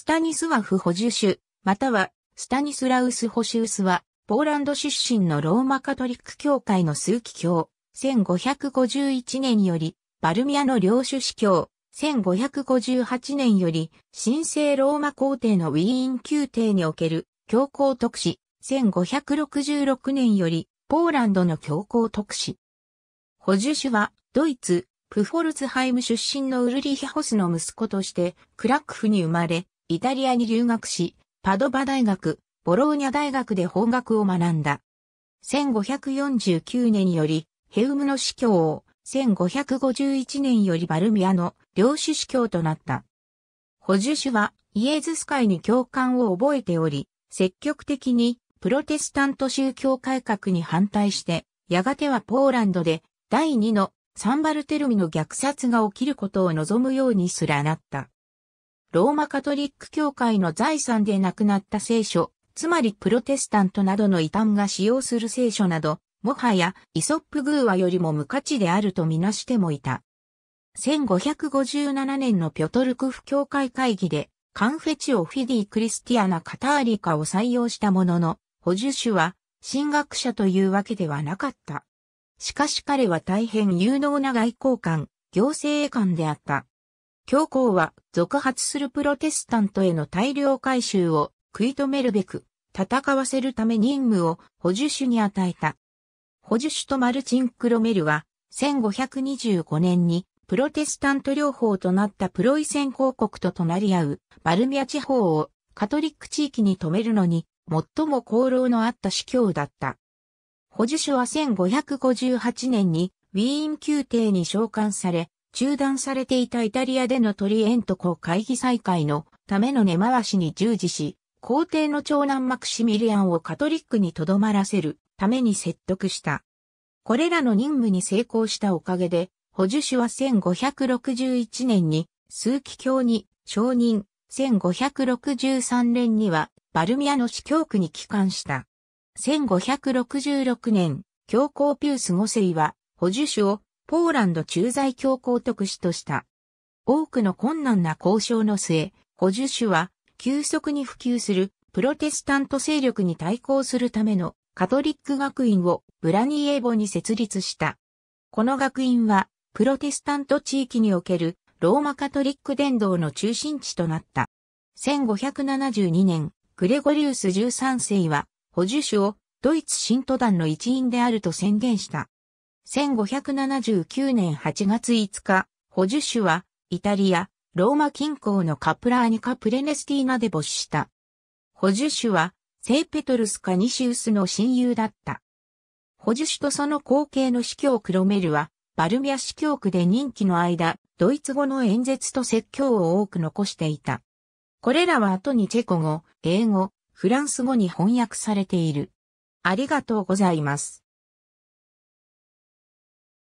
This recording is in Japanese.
スタニスワフ・ホジュシュ、またはスタニスラウス・ホシウスは、ポーランド出身のローマカトリック教会の数奇教、1551年より、バルミアの領主司教、1558年より、神聖ローマ皇帝のウィーン宮廷における教皇特使、1566年より、ポーランドの教皇特使。ホジュシュは、ドイツ、プフォルツハイム出身のウルリヒャホスの息子として、クラックフに生まれ、イタリアに留学し、パドバ大学、ボローニャ大学で法学を学んだ。1549年より、ヘウムの司教を、1551年よりバルミアの領主司教となった。補助主はイエズス会に共感を覚えており、積極的にプロテスタント宗教改革に反対して、やがてはポーランドで第2のサンバルテルミの虐殺が起きることを望むようにすらなった。ローマカトリック教会の財産で亡くなった聖書、つまりプロテスタントなどの異端が使用する聖書など、もはやイソップー話よりも無価値であるとみなしてもいた。1557年のピョトルクフ教会会議で、カンフェチオ・フィディ・クリスティアナ・カターリカを採用したものの、補助手は、進学者というわけではなかった。しかし彼は大変有能な外交官、行政官であった。教皇は続発するプロテスタントへの大量回収を食い止めるべく、戦わせるため任務を補助主に与えた。補助主とマルチン・クロメルは、1525年にプロテスタント両方となったプロイセン公国と隣り合うバルミア地方をカトリック地域に止めるのに最も功労のあった司教だった。補助主は1558年にウィーン宮廷に召喚され、中断されていたイタリアでのトリエント公会議再開のための根回しに従事し、皇帝の長男マクシミリアンをカトリックにとどまらせるために説得した。これらの任務に成功したおかげで、補助主は1561年に数奇教に承認、1563年にはバルミアの司教区に帰還した。1566年、教皇ピュース5世は補助主をポーランド駐在教皇特使とした。多くの困難な交渉の末、補助主は急速に普及するプロテスタント勢力に対抗するためのカトリック学院をブラニエーボに設立した。この学院はプロテスタント地域におけるローマカトリック伝道の中心地となった。1572年、グレゴリウス13世は補助主をドイツ信徒団の一員であると宣言した。1579年8月5日、補助主は、イタリア、ローマ近郊のカプラーニカ・プレネスティーナで没した。補助主は、セイペトルス・カニシウスの親友だった。補助主とその後継の司教クロメルは、バルミア司教区で任期の間、ドイツ語の演説と説教を多く残していた。これらは後にチェコ語、英語、フランス語に翻訳されている。ありがとうございます。